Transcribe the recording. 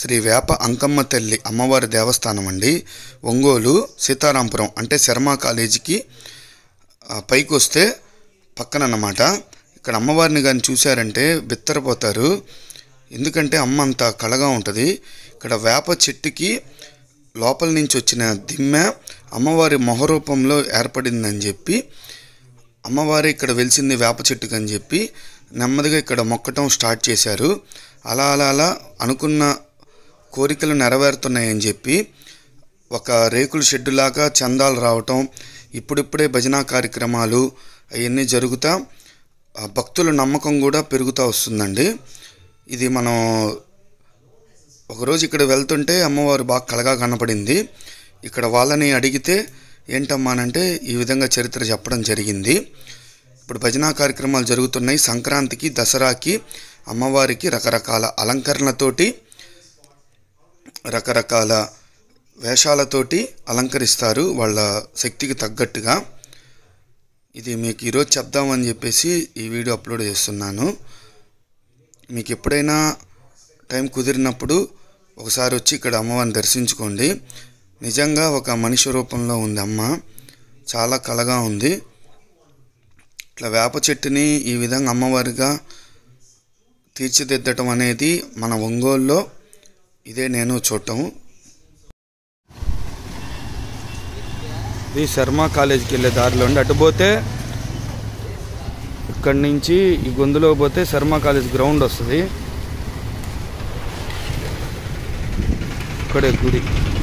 శ్రీ వేప అంకమ్మ తల్లి అమ్మవారి దేవస్థానం అండి ఒంగోలు సీతారాంపురం అంటే శర్మ కాలేజీకి పైకి వస్తే పక్కన అన్నమాట ఇక్కడ అమ్మవారిని కానీ చూశారంటే బిత్తరపోతారు ఎందుకంటే అమ్మ అంత కళగా ఉంటుంది ఇక్కడ వేప చెట్టుకి లోపల నుంచి వచ్చిన దిమ్మె అమ్మవారి మొహరూపంలో ఏర్పడిందని చెప్పి అమ్మవారి ఇక్కడ వెలిసింది వేప చెట్టు అని చెప్పి నెమ్మదిగా ఇక్కడ మొక్కటం స్టార్ట్ చేశారు అలా అలా అలా అనుకున్న కోరికలు నెరవేరుతున్నాయని చెప్పి ఒక రేకుల షెడ్డులాగా చందాలు రావటం ఇప్పుడిప్పుడే భజన కార్యక్రమాలు అవన్నీ జరుగుతా భక్తుల నమ్మకం కూడా పెరుగుతూ వస్తుందండి ఇది మనం ఒకరోజు ఇక్కడ వెళ్తుంటే అమ్మవారు బాగా కలగా కనపడింది ఇక్కడ వాళ్ళని అడిగితే ఏంటమ్మానంటే ఈ విధంగా చరిత్ర చెప్పడం జరిగింది ఇప్పుడు భజన కార్యక్రమాలు జరుగుతున్నాయి సంక్రాంతికి దసరాకి అమ్మవారికి రకరకాల అలంకరణతోటి రకరకాల వేషాలతోటి అలంకరిస్తారు వాళ్ళ శక్తికి తగ్గట్టుగా ఇది మీకు ఈరోజు చెప్దామని చెప్పేసి ఈ వీడియో అప్లోడ్ చేస్తున్నాను మీకు ఎప్పుడైనా టైం కుదిరినప్పుడు ఒకసారి వచ్చి ఇక్కడ అమ్మవారిని దర్శించుకోండి నిజంగా ఒక మనిషి రూపంలో ఉంది అమ్మ చాలా కలగా ఉంది ఇట్లా వేప చెట్టుని ఈ విధంగా అమ్మవారిగా తీర్చిదిద్దటం అనేది మన ఒంగోలులో ఇదే నేను చూడటం ఇది శర్మ కాలేజీకి వెళ్ళే దారిలో ఉండి అటు పోతే ఇక్కడి నుంచి ఈ గొంతులో పోతే శర్మ కాలేజ్ గ్రౌండ్ వస్తుంది ఇక్కడే గుడి